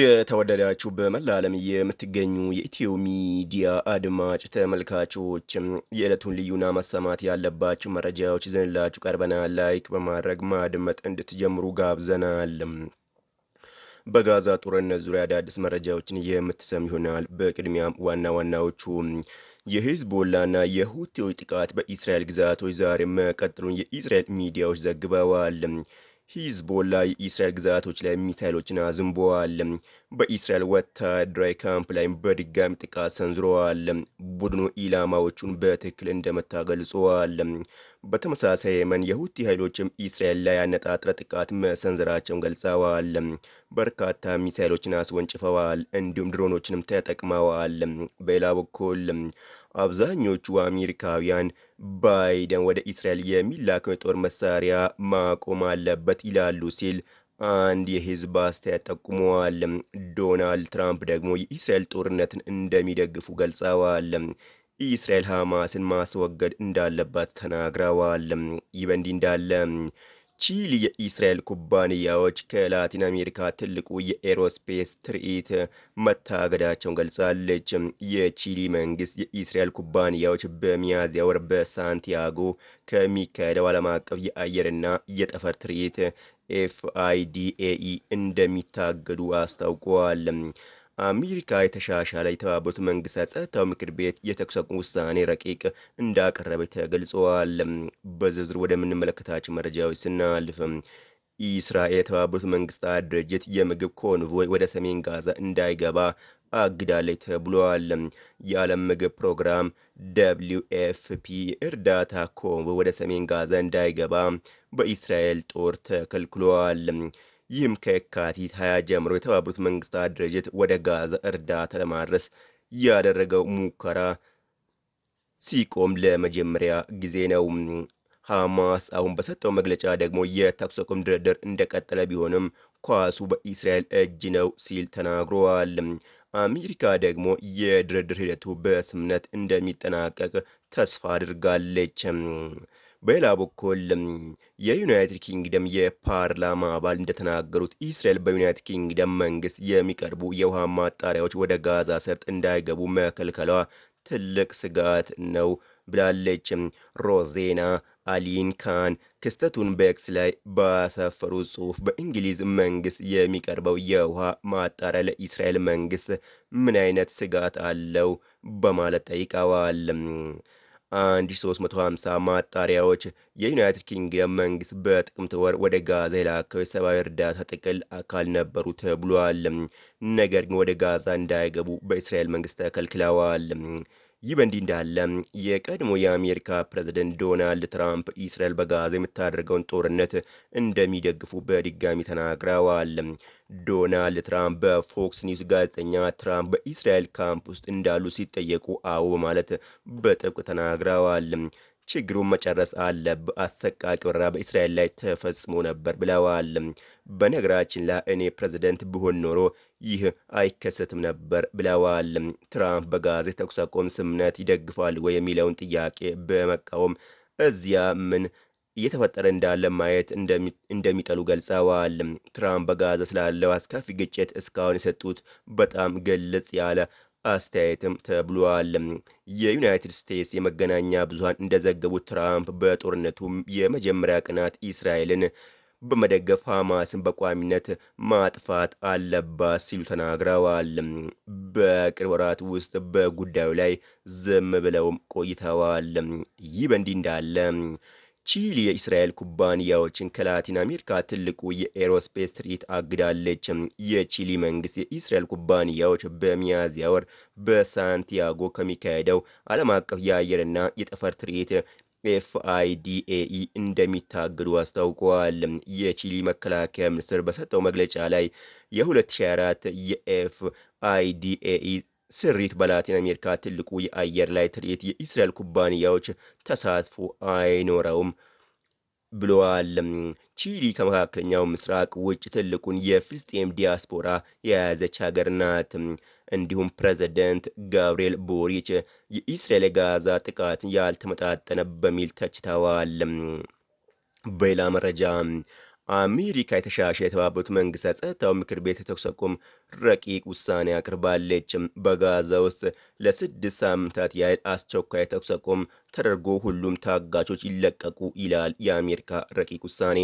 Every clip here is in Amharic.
የተወደዳችሁ በመላ ዓለም የምትገኙ የኢትዮ ሚዲያ አድማጭ ተመልካቾች የዕለቱን ልዩና መሰማት ያለባችሁ መረጃዎች ይዘንላችሁ ቀርበናል። ላይክ በማድረግ ማድመጥ እንድትጀምሩ ጋብዘናል። በጋዛ ጦርነት ዙሪያ አዳዲስ መረጃዎችን የምትሰሙ ይሆናል። በቅድሚያም ዋና ዋናዎቹ የሂዝቦላና የሁቲዎች ጥቃት በኢስራኤል ግዛቶች ዛሬ መቀጠሉን የኢስራኤል ሚዲያዎች ዘግበዋል። ሂዝቦላ የእስራኤል ግዛቶች ላይ ሚሳይሎችን አዝንበዋል። በኢስራኤል ወታደራዊ ካምፕ ላይ በድጋሚ ጥቃት ሰንዝረዋል። ቡድኑ ኢላማዎቹን በትክክል እንደመታ ገልጸዋል። በተመሳሳይ የመን የሁቲ ኃይሎችም ኢስራኤል ላይ ያነጣጠረ ጥቃት መሰንዘራቸውን ገልጸዋል። በርካታ ሚሳይሎችን አስወንጭፈዋል፣ እንዲሁም ድሮኖችንም ተጠቅመዋል። በሌላ በኩል አብዛኞቹ አሜሪካውያን ባይደን ወደ እስራኤል የሚላከው የጦር መሳሪያ ማቆም አለበት ይላሉ ሲል አንድ የህዝብ አስተያየት ጠቁመዋል። ዶናልድ ትራምፕ ደግሞ የእስራኤል ጦርነትን እንደሚደግፉ ገልጸዋል። እስራኤል ሐማስን ማስወገድ እንዳለባት ተናግረዋል። ይህ በእንዲህ እንዳለ ቺሊ የእስራኤል ኩባንያዎች ከላቲን አሜሪካ ትልቁ የኤሮስፔስ ትርኢት መታገዳቸውን ገልጻለች። የቺሊ መንግስት የእስራኤል ኩባንያዎች በሚያዝያ ወር በሳንቲያጎ ከሚካሄደው ዓለም አቀፍ የአየርና የጠፈር ትርኢት ኤፍአይዲኤኢ እንደሚታገዱ አስታውቀዋል። አሜሪካ የተሻሻለ የተባበሩት መንግስታት ጸጥታው ምክር ቤት የተኩስ አቁም ውሳኔ ረቂቅ እንዳቀረበ ተገልጸዋል። በዝርዝር ወደምንመለከታቸው መረጃዎች ስናልፍ ኢስራኤል የተባበሩት መንግስታት ድርጅት የምግብ ኮንቮይ ወደ ሰሜን ጋዛ እንዳይገባ አግዳለች ተብሏል። የዓለም ምግብ ፕሮግራም ደብሊው ኤፍ ፒ እርዳታ ኮንቮይ ወደ ሰሜን ጋዛ እንዳይገባ በኢስራኤል ጦር ተከልክሏል። ይህም ከየካቲት 20 ጀምሮ የተባበሩት መንግስታት ድርጅት ወደ ጋዛ እርዳታ ለማድረስ ያደረገው ሙከራ ሲቆም ለመጀመሪያ ጊዜ ነው። ሐማስ አሁን በሰጠው መግለጫ ደግሞ የተኩስ አቁም ድርድር እንደቀጠለ ቢሆንም ኳሱ በእስራኤል እጅ ነው ሲል ተናግሯል። አሜሪካ ደግሞ የድርድር ሂደቱ በስምነት እንደሚጠናቀቅ ተስፋ አድርጋለች። በሌላ በኩል የዩናይትድ ኪንግደም የፓርላማ አባል እንደተናገሩት እስራኤል በዩናይትድ ኪንግደም መንግስት የሚቀርቡ የውሃ ማጣሪያዎች ወደ ጋዛ ሰርጥ እንዳይገቡ መከልከሏ ትልቅ ስጋት ነው ብላለች። ሮዜና አሊን ካን ክስተቱን በኤክስ ላይ ባሰፈሩ ጽሑፍ በእንግሊዝ መንግስት የሚቀርበው የውሃ ማጣሪያ ለእስራኤል መንግስት ምን አይነት ስጋት አለው በማለት ጠይቀዋል። 1350 ማጣሪያዎች የዩናይትድ ኪንግደም መንግስት በጥቅምት ወር ወደ ጋዛ የላከው የሰብአዊ እርዳታ ጥቅል አካል ነበሩ ተብሏል። ነገር ግን ወደ ጋዛ እንዳይገቡ በእስራኤል መንግስት ተከልክለዋል። ይህ በእንዲህ እንዳለ የቀድሞ የአሜሪካ ፕሬዚደንት ዶናልድ ትራምፕ እስራኤል በጋዛ የምታደርገውን ጦርነት እንደሚደግፉ በድጋሚ ተናግረዋል። ዶናልድ ትራምፕ በፎክስ ኒውስ ጋዜጠኛ ትራምፕ በእስራኤል ካምፕ ውስጥ እንዳሉ ሲጠየቁ አዎ በማለት በጥብቅ ተናግረዋል። ችግሩን መጨረስ አለብ። አሰቃቂ ወረራ በእስራኤል ላይ ተፈጽሞ ነበር ብለዋል። በነገራችን ላይ እኔ ፕሬዝደንት ብሆን ኖሮ ይህ አይከሰትም ነበር ብለዋል። ትራምፕ በጋዛ የተኩስ አቁም ስምምነት ይደግፋል ወይ የሚለውን ጥያቄ በመቃወም እዚያ ምን እየተፈጠረ እንዳለ ማየት እንደሚጠሉ ገልጸዋል። ትራምፕ በጋዛ ስላለው አስከፊ ግጭት እስካሁን የሰጡት በጣም ግልጽ ያለ አስተያየትም ተብሏል። የዩናይትድ ስቴትስ የመገናኛ ብዙሃን እንደዘገቡት ትራምፕ በጦርነቱም የመጀመሪያ ቀናት እስራኤልን በመደገፍ ሐማስን በቋሚነት ማጥፋት አለባት ሲሉ ተናግረዋል። በቅርብ ወራት ውስጥ በጉዳዩ ላይ ዝም ብለውም ቆይተዋል። ይህ በእንዲህ እንዳለ ቺሊ የእስራኤል ኩባንያዎችን ከላቲን አሜሪካ ትልቁ የኤሮስፔስ ትርኢት አግዳለች። የቺሊ መንግስት የእስራኤል ኩባንያዎች በሚያዝያ ወር በሳንቲያጎ ከሚካሄደው ዓለም አቀፍ የአየርና የጠፈር ትርኢት ኤፍአይዲኤኢ እንደሚታግዱ አስታውቀዋል። የቺሊ መከላከያ ሚኒስትር በሰጠው መግለጫ ላይ የ2024 የኤፍአይዲኤኢ ስሪት በላቲን አሜሪካ ትልቁ የአየር ላይ ትርኢት የእስራኤል ኩባንያዎች ተሳትፎ አይኖረውም ብለዋል። ቺሊ ከመካከለኛው ምስራቅ ውጭ ትልቁን የፍልስጤም ዲያስፖራ የያዘች ሀገር ናት። እንዲሁም ፕሬዝደንት ጋብርኤል ቦሪች የኢስራኤል ጋዛ ጥቃትን ያልተመጣጠነ በሚል ተችተዋል። በሌላ መረጃ አሜሪካ የተሻሻ የተባበሩት መንግስታት ጸጥታው ምክር ቤት የተኩስ አቁም ረቂቅ ውሳኔ አቅርባለች። በጋዛ ውስጥ ለስድስት ሳምንታት ያህል አስቸኳይ ተኩስ አቁም ተደርጎ ሁሉም ታጋቾች ይለቀቁ ይላል የአሜሪካ ረቂቅ ውሳኔ።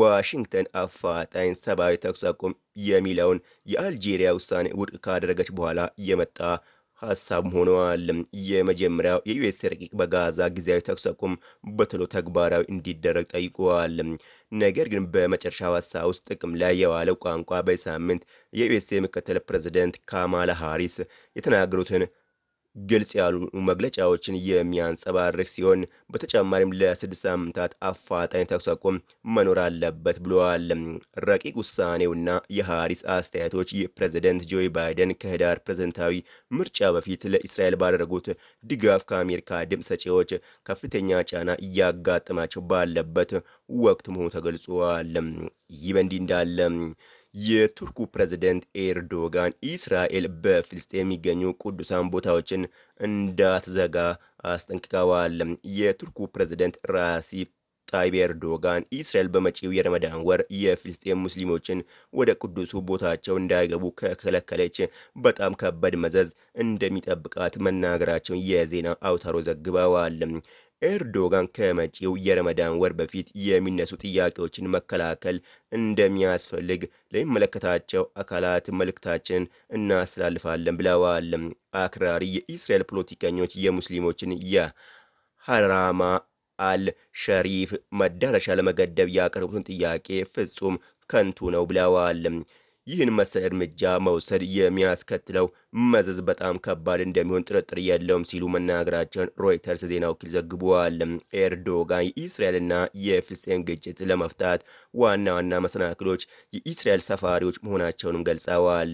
ዋሽንግተን አፋጣኝ ሰብአዊ ተኩስ አቁም የሚለውን የአልጄሪያ ውሳኔ ውድቅ ካደረገች በኋላ የመጣ ሀሳብ ሆነዋል። የመጀመሪያው የዩኤስ ረቂቅ በጋዛ ጊዜያዊ ተኩስ አቁም በቶሎ ተግባራዊ እንዲደረግ ጠይቀዋል። ነገር ግን በመጨረሻው ሀሳብ ውስጥ ጥቅም ላይ የዋለው ቋንቋ በሳምንት የዩኤስ ምክትል ፕሬዚደንት ካማላ ሃሪስ የተናገሩትን ግልጽ ያሉ መግለጫዎችን የሚያንጸባርቅ ሲሆን በተጨማሪም ለስድስት ሳምንታት አፋጣኝ ተኩስ አቁም መኖር አለበት ብለዋል። ረቂቅ ውሳኔውና የሃሪስ አስተያየቶች የፕሬዚደንት ጆ ባይደን ከህዳር ፕሬዝደንታዊ ምርጫ በፊት ለእስራኤል ባደረጉት ድጋፍ ከአሜሪካ ድምፅ ሰጪዎች ከፍተኛ ጫና እያጋጠማቸው ባለበት ወቅት መሆኑ ተገልጿል። ይህ በእንዲህ እንዳለ የቱርኩ ፕሬዝደንት ኤርዶጋን ኢስራኤል በፍልስጤም የሚገኙ ቅዱሳን ቦታዎችን እንዳትዘጋ አስጠንቅቀዋል። የቱርኩ ፕሬዝደንት ራሲብ ጣይብ ኤርዶጋን ኢስራኤል በመጪው የረመዳን ወር የፍልስጤም ሙስሊሞችን ወደ ቅዱሱ ቦታቸው እንዳይገቡ ከከለከለች በጣም ከባድ መዘዝ እንደሚጠብቃት መናገራቸውን የዜና አውታሮ ዘግበዋል። ኤርዶጋን ከመጪው የረመዳን ወር በፊት የሚነሱ ጥያቄዎችን መከላከል እንደሚያስፈልግ ለሚመለከታቸው አካላት መልእክታችንን እናስተላልፋለን ብለዋል። አክራሪ የእስራኤል ፖለቲከኞች የሙስሊሞችን የሐራማ አል ሸሪፍ መዳረሻ ለመገደብ ያቀረቡትን ጥያቄ ፍጹም ከንቱ ነው ብለዋል። ይህን መሰል እርምጃ መውሰድ የሚያስከትለው መዘዝ በጣም ከባድ እንደሚሆን ጥርጥር የለውም ሲሉ መናገራቸውን ሮይተርስ ዜና ወኪል ዘግቧል። ኤርዶጋን የእስራኤልና የፍልስጤን ግጭት ለመፍታት ዋና ዋና መሰናክሎች የእስራኤል ሰፋሪዎች መሆናቸውንም ገልጸዋል።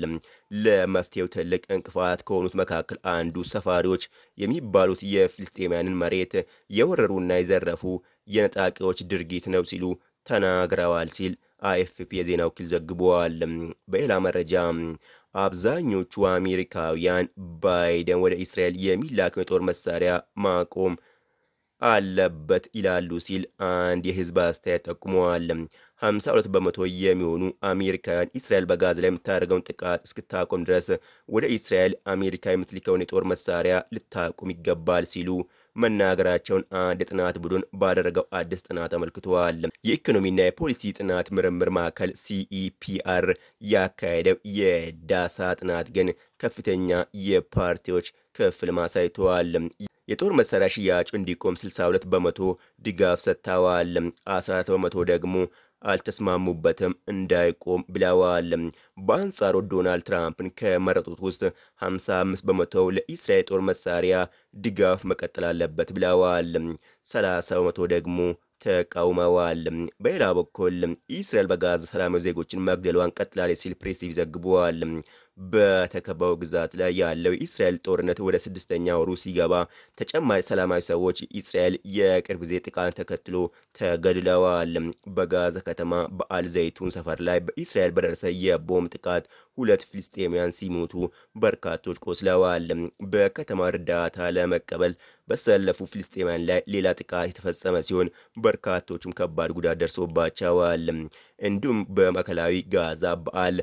ለመፍትሄው ትልቅ እንቅፋት ከሆኑት መካከል አንዱ ሰፋሪዎች የሚባሉት የፍልስጤማያንን መሬት የወረሩና የዘረፉ የነጣቂዎች ድርጊት ነው ሲሉ ተናግረዋል ሲል አኤፍፒ የዜና ወኪል ዘግቧል። በሌላ መረጃ አብዛኞቹ አሜሪካውያን ባይደን ወደ እስራኤል የሚላከውን የጦር መሳሪያ ማቆም አለበት ይላሉ ሲል አንድ የህዝብ አስተያየት ጠቁመዋል። 52 በመቶ የሚሆኑ አሜሪካውያን እስራኤል በጋዛ ላይ የምታደርገውን ጥቃት እስክታቆም ድረስ ወደ እስራኤል አሜሪካ የምትልከውን የጦር መሳሪያ ልታቆም ይገባል ሲሉ መናገራቸውን አንድ ጥናት ቡድን ባደረገው አዲስ ጥናት አመልክተዋል። የኢኮኖሚና የፖሊሲ ጥናት ምርምር ማዕከል ሲኢፒአር ያካሄደው የዳሳ ጥናት ግን ከፍተኛ የፓርቲዎች ክፍል ማሳይተዋል። የጦር መሳሪያ ሽያጩ እንዲቆም 62 በመቶ ድጋፍ ሰጥተዋል። 14 በመቶ ደግሞ አልተስማሙበትም እንዳይቆም ብለዋል። በአንጻሩ ዶናልድ ትራምፕን ከመረጡት ውስጥ 55 በመቶው ለእስራኤል ጦር መሳሪያ ድጋፍ መቀጠል አለበት ብለዋል። 30 በመቶ ደግሞ ተቃውመዋል። በሌላ በኩል እስራኤል በጋዛ ሰላማዊ ዜጎችን መግደሏን ቀጥላለች ሲል ፕሬስ ዘግቧል። በተከባው ግዛት ላይ ያለው የእስራኤል ጦርነት ወደ ስድስተኛ ወሩ ሲገባ ተጨማሪ ሰላማዊ ሰዎች እስራኤል የቅርብ ጊዜ ጥቃት ተከትሎ ተገድለዋል። በጋዛ ከተማ በአል ዘይቱን ሰፈር ላይ በእስራኤል በደረሰ የቦምብ ጥቃት ሁለት ፊልስጤማውያን ሲሞቱ በርካቶች ቆስለዋል። በከተማ እርዳታ ለመቀበል በሰለፉ ፊልስጤማውያን ላይ ሌላ ጥቃት የተፈጸመ ሲሆን በርካቶቹም ከባድ ጉዳት ደርሶባቸዋል። እንዲሁም በማዕከላዊ ጋዛ በአል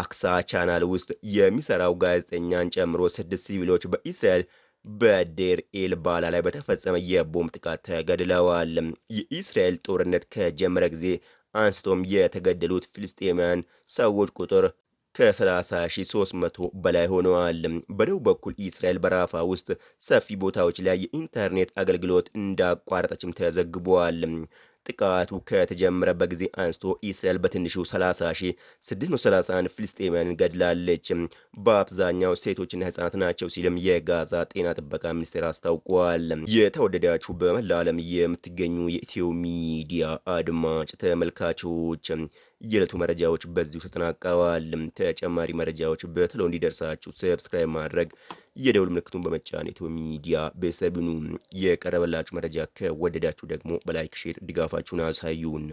አክሳ ቻናል ውስጥ የሚሰራው ጋዜጠኛን ጨምሮ ስድስት ሲቪሎች በእስራኤል በዴር ኤል ባላ ላይ በተፈጸመ የቦምብ ጥቃት ተገድለዋል። የእስራኤል ጦርነት ከጀመረ ጊዜ አንስቶም የተገደሉት ፍልስጤማውያን ሰዎች ቁጥር ከ30300 በላይ ሆነዋል። በደቡብ በኩል እስራኤል በራፋ ውስጥ ሰፊ ቦታዎች ላይ የኢንተርኔት አገልግሎት እንዳቋረጠችም ተዘግቧል። ጥቃቱ ከተጀመረበት ጊዜ አንስቶ እስራኤል በትንሹ 30 ሺህ 631 ፍልስጤማውያንን ገድላለች። በአብዛኛው ሴቶችና ህጻናት ናቸው ሲልም የጋዛ ጤና ጥበቃ ሚኒስቴር አስታውቋል። የተወደዳችሁ በመላ ዓለም የምትገኙ የኢትዮ ሚዲያ አድማጭ ተመልካቾች የዕለቱ መረጃዎች በዚሁ ተጠናቀዋል። ተጨማሪ መረጃዎች በተለው እንዲደርሳችሁ ሰብስክራይብ ማድረግ የደውል ምልክቱን በመጫን ኢትዮ ሚዲያ ቤተሰብ የቀረበላችሁ መረጃ ከወደዳችሁ ደግሞ በላይክ ሼር ድጋፋችሁን አሳዩን።